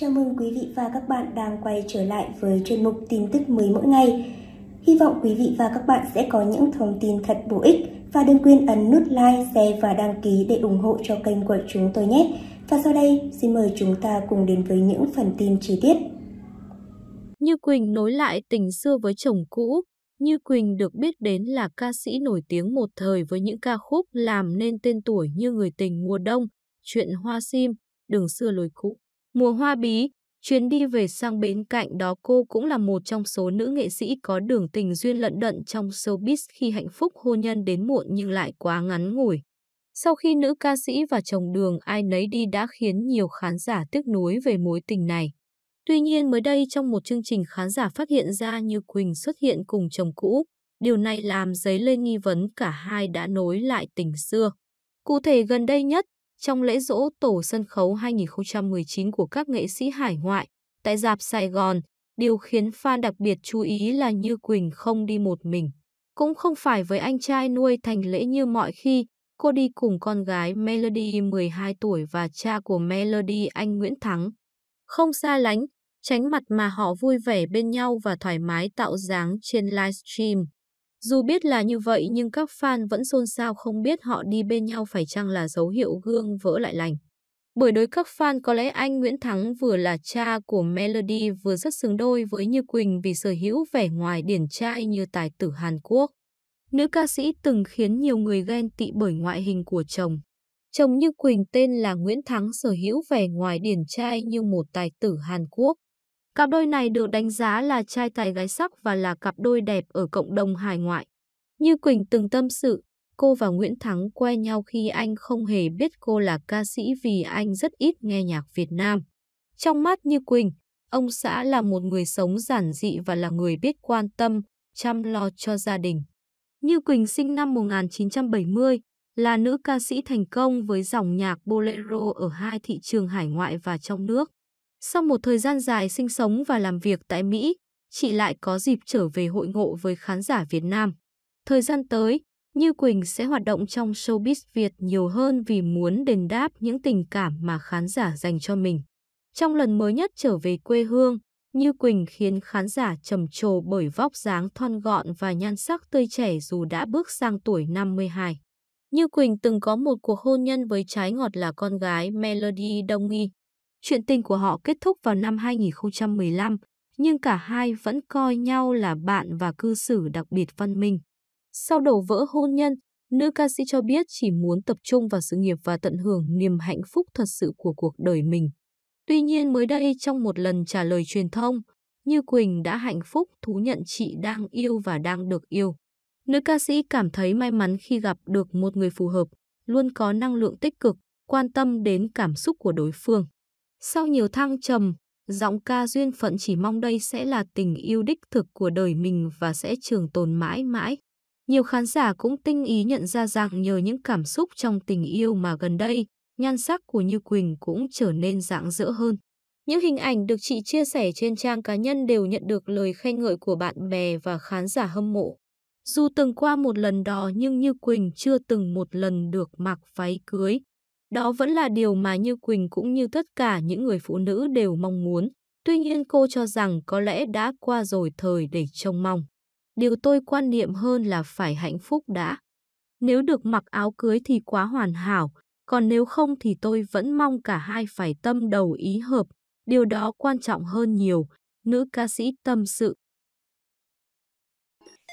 Chào mừng quý vị và các bạn đang quay trở lại với chuyên mục tin tức mới mỗi ngày. Hy vọng quý vị và các bạn sẽ có những thông tin thật bổ ích và đừng quên ấn nút like, share và đăng ký để ủng hộ cho kênh của chúng tôi nhé. Và sau đây, xin mời chúng ta cùng đến với những phần tin chi tiết. Như Quỳnh nối lại tình xưa với chồng cũ, Như Quỳnh được biết đến là ca sĩ nổi tiếng một thời với những ca khúc làm nên tên tuổi như Người tình mùa đông, Chuyện hoa sim, Đường xưa lối cũ. Mùa hoa bí, chuyến đi về sang bên cạnh đó cô cũng là một trong số nữ nghệ sĩ có đường tình duyên lận đận trong showbiz khi hạnh phúc hôn nhân đến muộn nhưng lại quá ngắn ngủi. Sau khi nữ ca sĩ và chồng đường ai nấy đi đã khiến nhiều khán giả tiếc nuối về mối tình này. Tuy nhiên mới đây trong một chương trình khán giả phát hiện ra Như Quỳnh xuất hiện cùng chồng cũ, điều này làm dấy lên nghi vấn cả hai đã nối lại tình xưa. Cụ thể gần đây nhất, trong lễ dỗ tổ sân khấu 2019 của các nghệ sĩ hải ngoại tại dạp Sài Gòn, điều khiến fan đặc biệt chú ý là Như Quỳnh không đi một mình. Cũng không phải với anh trai nuôi thành lễ như mọi khi, cô đi cùng con gái Melody 12 tuổi và cha của Melody anh Nguyễn Thắng. Không xa lánh, tránh mặt mà họ vui vẻ bên nhau và thoải mái tạo dáng trên livestream. Dù biết là như vậy nhưng các fan vẫn xôn xao không biết họ đi bên nhau phải chăng là dấu hiệu gương vỡ lại lành. Bởi đối các fan có lẽ anh Nguyễn Thắng vừa là cha của Melody vừa rất xứng đôi với Như Quỳnh vì sở hữu vẻ ngoài điển trai như tài tử Hàn Quốc. Nữ ca sĩ từng khiến nhiều người ghen tị bởi ngoại hình của chồng. Chồng Như Quỳnh tên là Nguyễn Thắng sở hữu vẻ ngoài điển trai như một tài tử Hàn Quốc. Cặp đôi này được đánh giá là trai tài gái sắc và là cặp đôi đẹp ở cộng đồng hải ngoại. Như Quỳnh từng tâm sự, cô và Nguyễn Thắng quen nhau khi anh không hề biết cô là ca sĩ vì anh rất ít nghe nhạc Việt Nam. Trong mắt Như Quỳnh, ông xã là một người sống giản dị và là người biết quan tâm, chăm lo cho gia đình. Như Quỳnh sinh năm 1970, là nữ ca sĩ thành công với dòng nhạc bolero ở hai thị trường hải ngoại và trong nước. Sau một thời gian dài sinh sống và làm việc tại Mỹ, chị lại có dịp trở về hội ngộ với khán giả Việt Nam. Thời gian tới, Như Quỳnh sẽ hoạt động trong showbiz Việt nhiều hơn vì muốn đền đáp những tình cảm mà khán giả dành cho mình. Trong lần mới nhất trở về quê hương, Như Quỳnh khiến khán giả trầm trồ bởi vóc dáng thon gọn và nhan sắc tươi trẻ dù đã bước sang tuổi 52. Như Quỳnh từng có một cuộc hôn nhân với trái ngọt là con gái Melody Đông Nghi. Chuyện tình của họ kết thúc vào năm 2015, nhưng cả hai vẫn coi nhau là bạn và cư xử đặc biệt văn minh. Sau đổ vỡ hôn nhân, nữ ca sĩ cho biết chỉ muốn tập trung vào sự nghiệp và tận hưởng niềm hạnh phúc thật sự của cuộc đời mình. Tuy nhiên mới đây trong một lần trả lời truyền thông, Như Quỳnh đã hạnh phúc thú nhận chị đang yêu và đang được yêu. Nữ ca sĩ cảm thấy may mắn khi gặp được một người phù hợp, luôn có năng lượng tích cực, quan tâm đến cảm xúc của đối phương. Sau nhiều thăng trầm, giọng ca duyên phận chỉ mong đây sẽ là tình yêu đích thực của đời mình và sẽ trường tồn mãi mãi. Nhiều khán giả cũng tinh ý nhận ra rằng nhờ những cảm xúc trong tình yêu mà gần đây, nhan sắc của Như Quỳnh cũng trở nên rạng rỡ hơn. Những hình ảnh được chị chia sẻ trên trang cá nhân đều nhận được lời khen ngợi của bạn bè và khán giả hâm mộ. Dù từng qua một lần đò nhưng Như Quỳnh chưa từng một lần được mặc váy cưới. Đó vẫn là điều mà Như Quỳnh cũng như tất cả những người phụ nữ đều mong muốn. Tuy nhiên cô cho rằng có lẽ đã qua rồi thời để trông mong. Điều tôi quan niệm hơn là phải hạnh phúc đã. Nếu được mặc áo cưới thì quá hoàn hảo, còn nếu không thì tôi vẫn mong cả hai phải tâm đầu ý hợp. Điều đó quan trọng hơn nhiều, nữ ca sĩ tâm sự.